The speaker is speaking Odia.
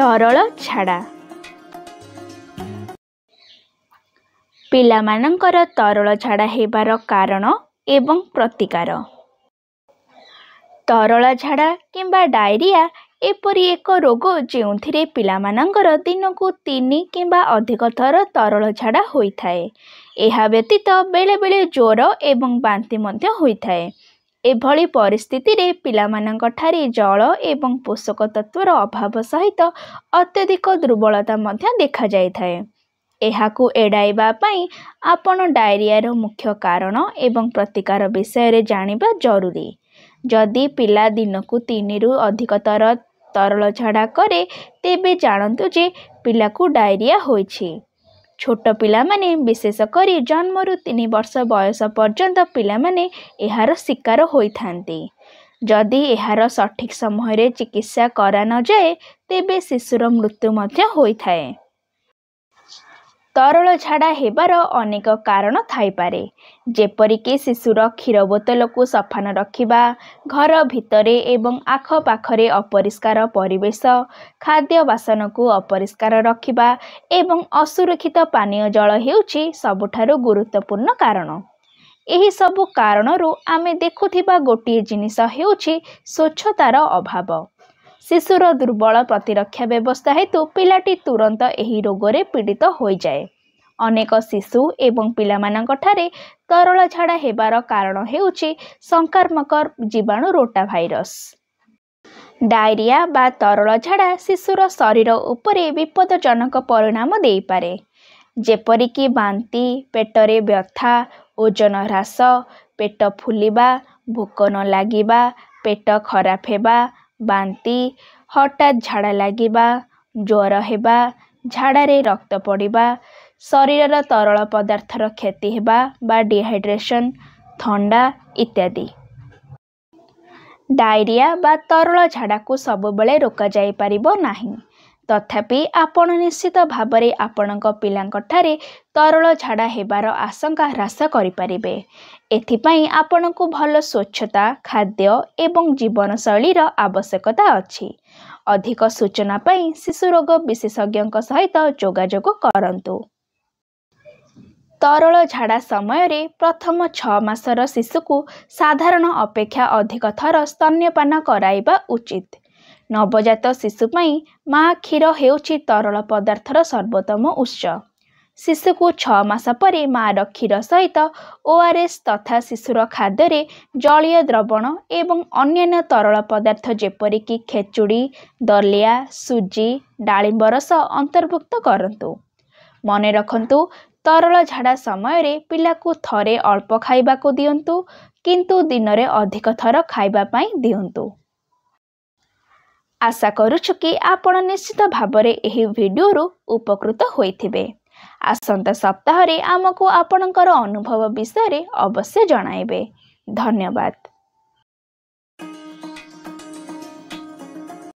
ତରଳ ଛାଡ଼ା ପିଲାମାନଙ୍କର ତରଳ ଝାଡ଼ା ହେବାର କାରଣ ଏବଂ ପ୍ରତିକାର ତରଳ ଝାଡ଼ା କିମ୍ବା ଡାଇରିଆ ଏପରି ଏକ ରୋଗ ଯେଉଁଥିରେ ପିଲାମାନଙ୍କର ଦିନକୁ ତିନି କିମ୍ବା ଅଧିକ ଥର ତରଳ ଝାଡ଼ା ହୋଇଥାଏ ଏହା ବ୍ୟତୀତ ବେଳେବେଳେ ଜ୍ୱର ଏବଂ ବାନ୍ତି ମଧ୍ୟ ହୋଇଥାଏ ଏଭଳି ପରିସ୍ଥିତିରେ ପିଲାମାନଙ୍କଠାରେ ଜଳ ଏବଂ ପୋଷକ ତତ୍ତ୍ୱର ଅଭାବ ସହିତ ଅତ୍ୟଧିକ ଦୁର୍ବଳତା ମଧ୍ୟ ଦେଖାଯାଇଥାଏ ଏହାକୁ ଏଡ଼ାଇବା ପାଇଁ ଆପଣ ଡାଇରିଆର ମୁଖ୍ୟ କାରଣ ଏବଂ ପ୍ରତିକାର ବିଷୟରେ ଜାଣିବା ଜରୁରୀ ଯଦି ପିଲା ଦିନକୁ ତିନିରୁ ଅଧିକ ଅଧିକତର ତରଳ ଝାଡ଼ା କରେ ତେବେ ଜାଣନ୍ତୁ ଯେ ପିଲାକୁ ଡାଇରିଆ ହୋଇଛି ଛୋଟ ପିଲାମାନେ ବିଶେଷ କରି ଜନ୍ମରୁ ତିନି ବର୍ଷ ବୟସ ପର୍ଯ୍ୟନ୍ତ ପିଲାମାନେ ଏହାର ଶିକାର ହୋଇଥାନ୍ତି ଯଦି ଏହାର ସଠିକ୍ ସମୟରେ ଚିକିତ୍ସା କରାନଯାଏ ତେବେ ଶିଶୁର ମୃତ୍ୟୁ ମଧ୍ୟ ହୋଇଥାଏ ତରଳ ଝାଡ଼ା ହେବାର ଅନେକ କାରଣ ଥାଇପାରେ ଯେପରିକି ଶିଶୁର କ୍ଷୀର ବୋତଲକୁ ସଫା ନ ରଖିବା ଘର ଭିତରେ ଏବଂ ଆଖପାଖରେ ଅପରିଷ୍କାର ପରିବେଶ ଖାଦ୍ୟ ବାସନକୁ ଅପରିଷ୍କାର ରଖିବା ଏବଂ ଅସୁରକ୍ଷିତ ପାନୀୟ ଜଳ ହେଉଛି ସବୁଠାରୁ ଗୁରୁତ୍ୱପୂର୍ଣ୍ଣ କାରଣ ଏହିସବୁ କାରଣରୁ ଆମେ ଦେଖୁଥିବା ଗୋଟିଏ ଜିନିଷ ହେଉଛି ସ୍ୱଚ୍ଛତାର ଅଭାବ ଶିଶୁର ଦୁର୍ବଳ ପ୍ରତିରକ୍ଷା ବ୍ୟବସ୍ଥା ହେତୁ ପିଲାଟି ତୁରନ୍ତ ଏହି ରୋଗରେ ପୀଡ଼ିତ ହୋଇଯାଏ ଅନେକ ଶିଶୁ ଏବଂ ପିଲାମାନଙ୍କଠାରେ ତରଳ ଝାଡ଼ା ହେବାର କାରଣ ହେଉଛି ସଂକ୍ରାମକ ଜୀବାଣୁ ରୋଟା ଭାଇରସ୍ ଡାଇରିଆ ବା ତରଳ ଝାଡ଼ା ଶିଶୁର ଶରୀର ଉପରେ ବିପଦଜନକ ପରିଣାମ ଦେଇପାରେ ଯେପରିକି ବାନ୍ତି ପେଟରେ ବ୍ୟଥା ଓଜନ ହ୍ରାସ ପେଟ ଫୁଲିବା ଭୋକ ନ ଲାଗିବା ପେଟ ଖରାପ ହେବା ବାନ୍ତି ହଠାତ୍ ଝାଡ଼ା ଲାଗିବା ଜ୍ୱର ହେବା ଝାଡ଼ାରେ ରକ୍ତ ପଡ଼ିବା ଶରୀରର ତରଳ ପଦାର୍ଥର କ୍ଷତି ହେବା ବା ଡିହାଇଡ୍ରେସନ୍ ଥଣ୍ଡା ଇତ୍ୟାଦି ଡାଇରିଆ ବା ତରଳ ଝାଡ଼ାକୁ ସବୁବେଳେ ରୋକାଯାଇପାରିବ ନାହିଁ ତଥାପି ଆପଣ ନିଶ୍ଚିତ ଭାବରେ ଆପଣଙ୍କ ପିଲାଙ୍କଠାରେ ତରଳ ଝାଡ଼ା ହେବାର ଆଶଙ୍କା ହ୍ରାସ କରିପାରିବେ ଏଥିପାଇଁ ଆପଣଙ୍କୁ ଭଲ ସ୍ୱଚ୍ଛତା ଖାଦ୍ୟ ଏବଂ ଜୀବନଶୈଳୀର ଆବଶ୍ୟକତା ଅଛି ଅଧିକ ସୂଚନା ପାଇଁ ଶିଶୁ ରୋଗ ବିଶେଷଜ୍ଞଙ୍କ ସହିତ ଯୋଗାଯୋଗ କରନ୍ତୁ ତରଳ ଝାଡ଼ା ସମୟରେ ପ୍ରଥମ ଛଅ ମାସର ଶିଶୁକୁ ସାଧାରଣ ଅପେକ୍ଷା ଅଧିକ ଥର ସ୍ତନ୍ୟପାନ କରାଇବା ଉଚିତ ନବଜାତ ଶିଶୁ ପାଇଁ ମା କ୍ଷୀର ହେଉଛି ତରଳ ପଦାର୍ଥର ସର୍ବୋତ୍ତମ ଉତ୍ସ ଶିଶୁକୁ ଛଅ ମାସ ପରେ ମାଆର କ୍ଷୀର ସହିତ ଓ ଆର୍ ଏସ୍ ତଥା ଶିଶୁର ଖାଦ୍ୟରେ ଜଳୀୟ ଦ୍ରବଣ ଏବଂ ଅନ୍ୟାନ୍ୟ ତରଳ ପଦାର୍ଥ ଯେପରିକି ଖେଚୁଡ଼ି ଦଲିଆ ସୁଜି ଡାଳିମ୍ବ ରସ ଅନ୍ତର୍ଭୁକ୍ତ କରନ୍ତୁ ମନେ ରଖନ୍ତୁ ତରଳ ଝାଡ଼ା ସମୟରେ ପିଲାକୁ ଥରେ ଅଳ୍ପ ଖାଇବାକୁ ଦିଅନ୍ତୁ କିନ୍ତୁ ଦିନରେ ଅଧିକ ଥର ଖାଇବା ପାଇଁ ଦିଅନ୍ତୁ ଆଶା କରୁଛୁ କି ଆପଣ ନିଶ୍ଚିତ ଭାବରେ ଏହି ଭିଡ଼ିଓରୁ ଉପକୃତ ହୋଇଥିବେ ଆସନ୍ତା ସପ୍ତାହରେ ଆମକୁ ଆପଣଙ୍କର ଅନୁଭବ ବିଷୟରେ ଅବଶ୍ୟ ଜଣାଇବେ ଧନ୍ୟବାଦ